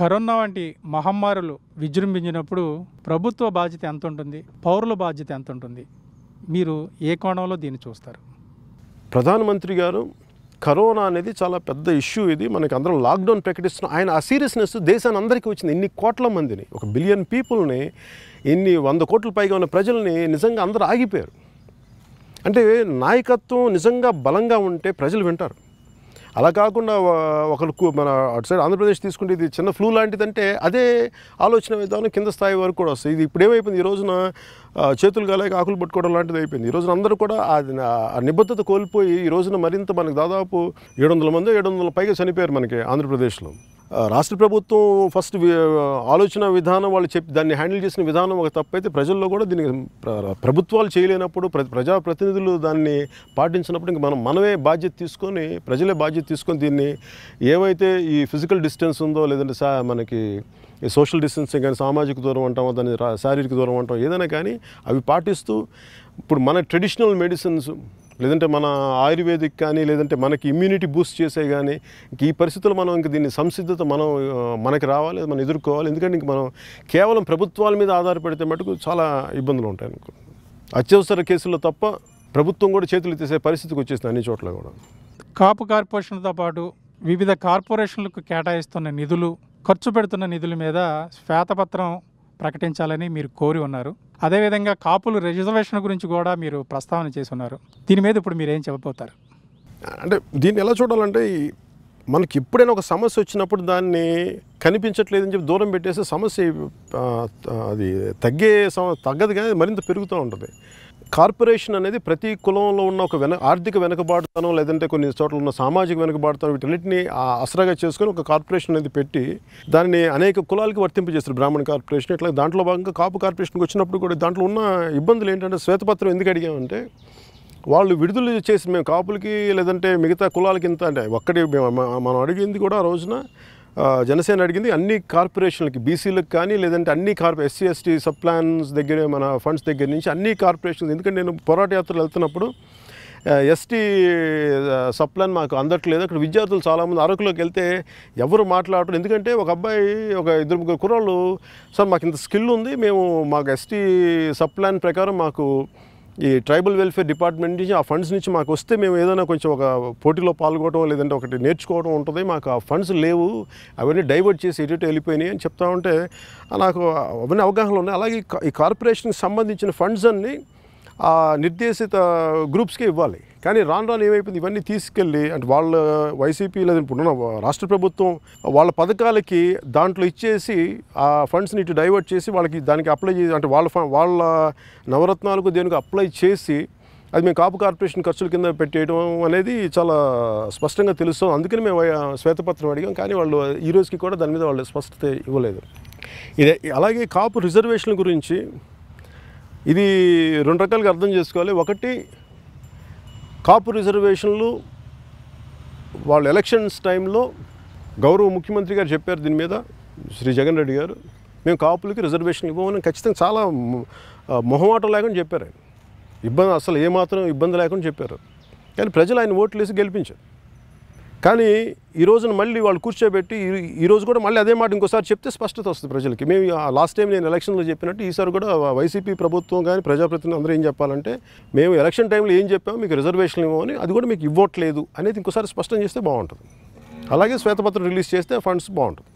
corona వంటి మహమ్మారులు విజృంభించినప్పుడు ప్రభుత్వ బాధ్యత ఎంత ఉంటుంది పౌరుల బాధ్యత ఎంత ఉంటుంది మీరు ఏ కోణంలో దీన్ని చూస్తారు ప్రధానమంత్రి గారు కరోనా అనేది చాలా పెద్ద ఇష్యూ ఇది మనకి అందరం లాక్డౌన్ ప్రకటిస్తున్న ఆయన ఆ సీరియస్నెస్ దేశాన్ని అందరికీ వచ్చింది ఇన్ని కోట్ల మందిని ఒక బిలియన్ పీపుల్ని ఇన్ని వంద కోట్ల పైగా ఉన్న ప్రజల్ని నిజంగా అందరూ ఆగిపోయారు అంటే నాయకత్వం నిజంగా బలంగా ఉంటే ప్రజలు వింటారు అలా కాకుండా ఒకరు మన అటు సైడ్ ఆంధ్రప్రదేశ్ తీసుకుంటే ఇది చిన్న ఫ్లూ లాంటిదంటే అదే ఆలోచన విధానం కింద స్థాయి వరకు కూడా వస్తుంది ఇది ఇప్పుడు ఏమైపోయింది ఈ రోజున చేతులు గాలేక ఆకులు పట్టుకోవడం లాంటిది అయిపోయింది ఈ రోజున అందరూ కూడా ఆ నిబద్ధత కోల్పోయి ఈ రోజున మరింత మనకు దాదాపు ఏడు వందల మంది ఏడు వందల పైగా చనిపోయారు మనకి ఆంధ్రప్రదేశ్లో రాష్ట్ర ప్రభుత్వం ఫస్ట్ ఆలోచన విధానం వాళ్ళు చెప్పి దాన్ని హ్యాండిల్ చేసిన విధానం ఒక తప్పైతే ప్రజల్లో కూడా దీనికి ప్రభుత్వాలు చేయలేనప్పుడు ప్రజాప్రతినిధులు దాన్ని పాటించినప్పుడు ఇంక మనం మనమే బాధ్యత తీసుకొని ప్రజలే బాధ్యత తీసుకొని దీన్ని ఏవైతే ఈ ఫిజికల్ డిస్టెన్స్ ఉందో లేదంటే సా మనకి సోషల్ డిస్టెన్సింగ్ కానీ సామాజిక దూరం అంటాం దాన్ని శారీరక దూరం అంటాం ఏదైనా కానీ అవి పాటిస్తూ ఇప్పుడు మన ట్రెడిషనల్ మెడిసిన్స్ లేదంటే మన ఆయుర్వేదిక్ కానీ లేదంటే మనకి ఇమ్యూనిటీ బూస్ట్ చేసే కానీ ఈ పరిస్థితుల్లో మనం ఇంక దీన్ని సంసిద్ధత మనం మనకి రావాలి మనం ఎదుర్కోవాలి ఎందుకంటే ఇంక మనం కేవలం ప్రభుత్వాల మీద ఆధారపడితే మటుకు చాలా ఇబ్బందులు ఉంటాయి అనుకో అత్యవసర కేసుల్లో తప్ప ప్రభుత్వం కూడా చేతులు తీసే పరిస్థితికి వచ్చేసింది అన్ని చోట్ల కూడా కాపు కార్పొరేషన్తో పాటు వివిధ కార్పొరేషన్లకు కేటాయిస్తున్న నిధులు ఖర్చు పెడుతున్న నిధుల మీద శ్వేతపత్రం ప్రకటించాలని మీరు కోరి ఉన్నారు అదేవిధంగా కాపులు రిజర్వేషన్ గురించి కూడా మీరు ప్రస్తావన చేసి ఉన్నారు దీని మీద ఇప్పుడు మీరు ఏం చెప్పబోతారు అంటే దీన్ని ఎలా చూడాలంటే మనకి ఎప్పుడైనా ఒక సమస్య వచ్చినప్పుడు దాన్ని కనిపించట్లేదని చెప్పి దూరం పెట్టేసి సమస్య అది తగ్గే తగ్గదు కానీ మరింత పెరుగుతూ ఉంటుంది కార్పొరేషన్ అనేది ప్రతి కులంలో ఉన్న ఒక వెన ఆర్థిక వెనుకబాటుతనం లేదంటే కొన్ని చోట్ల ఉన్న సామాజిక వెనుకబాటుతనం వీటన్నింటినీ అసరాగా చేసుకుని ఒక కార్పొరేషన్ అనేది పెట్టి దానిని అనేక కులాలకి వర్తింపజేస్తారు బ్రాహ్మణ కార్పొరేషన్ ఇట్లా దాంట్లో భాగంగా కాపు కార్పొరేషన్కి వచ్చినప్పుడు కూడా దాంట్లో ఉన్న ఇబ్బందులు ఏంటంటే శ్వేతపత్రం ఎందుకు అడిగామంటే వాళ్ళు విడుదల చేసి మేము కాపులకి లేదంటే మిగతా కులాలకి ఇంత అంటే ఒక్కటి మనం అడిగింది కూడా రోజున జనసేన అడిగింది అన్ని కార్పొరేషన్లకి బీసీలకు కానీ లేదంటే అన్ని కార్పొ ఎస్సీ ఎస్టీ సబ్ ప్లాన్స్ దగ్గర మన ఫండ్స్ దగ్గర నుంచి అన్ని కార్పొరేషన్స్ ఎందుకంటే నేను పోరాట యాత్రలు వెళ్తున్నప్పుడు ఎస్టీ సబ్ ప్లాన్ మాకు అందట్లేదు అక్కడ విద్యార్థులు చాలామంది అరకులోకి వెళ్తే ఎవరు మాట్లాడటం ఎందుకంటే ఒక అబ్బాయి ఒక ఇద్దరు ముగ్గురు కుర్రాళ్ళు సార్ మాకు ఇంత స్కిల్ ఉంది మేము మాకు ఎస్టీ సబ్ ప్లాన్ ప్రకారం మాకు ఈ ట్రైబల్ వెల్ఫేర్ డిపార్ట్మెంట్ నుంచి ఆ ఫండ్స్ నుంచి మాకు వస్తే మేము ఏదైనా కొంచెం ఒక పోటీలో పాల్గొనడం లేదంటే ఒకటి నేర్చుకోవడం ఉంటుంది మాకు ఆ ఫండ్స్ లేవు అవన్నీ డైవర్ట్ చేసి ఎటు వెళ్ళిపోయినాయి అని చెప్తా ఉంటే నాకు అవన్నీ అవగాహనలు ఉన్నాయి అలాగే ఈ కార్పొరేషన్కి సంబంధించిన ఫండ్స్ అన్నీ ఆ నిర్దేశిత గ్రూప్స్కే ఇవ్వాలి కానీ రాను రాను ఏమైపోయింది ఇవన్నీ తీసుకెళ్ళి అంటే వాళ్ళ వైసీపీ ఉన్న రాష్ట్ర ప్రభుత్వం వాళ్ళ పథకాలకి దాంట్లో ఇచ్చేసి ఆ ఫండ్స్ని ఇటు డైవర్ట్ చేసి వాళ్ళకి దానికి అప్లై చేసి అంటే వాళ్ళ వాళ్ళ నవరత్నాలకు దేనికి అప్లై చేసి అది మేము కాపు కార్పొరేషన్ ఖర్చుల కింద పెట్టేయడం అనేది చాలా స్పష్టంగా తెలుస్తాం అందుకని మేము శ్వేతపత్రం అడిగాం కానీ వాళ్ళు ఈ రోజుకి కూడా దాని మీద వాళ్ళు స్పష్టత ఇవ్వలేదు ఇదే అలాగే కాపు రిజర్వేషన్ల గురించి ఇది రెండు రకాలుగా అర్థం చేసుకోవాలి ఒకటి కాపు రిజర్వేషన్లు వాళ్ళు ఎలక్షన్స్ టైంలో గౌరవ ముఖ్యమంత్రి గారు చెప్పారు దీని మీద శ్రీ జగన్ రెడ్డి గారు మేము కాపులకి రిజర్వేషన్ ఇవ్వమని ఖచ్చితంగా చాలా మొహమాటం లేకుండా చెప్పారు ఆయన ఇబ్బంది అసలు ఏమాత్రం ఇబ్బంది లేకుండా చెప్పారు కానీ ప్రజలు ఆయన ఓట్లు వేసి గెలిపించారు కానీ ఈ రోజున మళ్ళీ వాళ్ళు కూర్చోబెట్టి ఈరోజు కూడా మళ్ళీ అదే మాట ఇంకోసారి చెప్తే స్పష్టత వస్తుంది ప్రజలకి మేము లాస్ట్ టైం నేను ఎలక్షన్లో చెప్పినట్టు ఈసారి కూడా వైసీపీ ప్రభుత్వం కానీ ప్రజాప్రతినిధులు అందరూ ఏం చెప్పాలంటే మేము ఎలక్షన్ టైంలో ఏం చెప్పాము మీకు రిజర్వేషన్లు ఇవ్వమని అది కూడా మీకు ఇవ్వట్లేదు అనేది ఇంకోసారి స్పష్టం చేస్తే బాగుంటుంది అలాగే శ్వేతపత్రం రిలీజ్ చేస్తే ఫండ్స్ బాగుంటుంది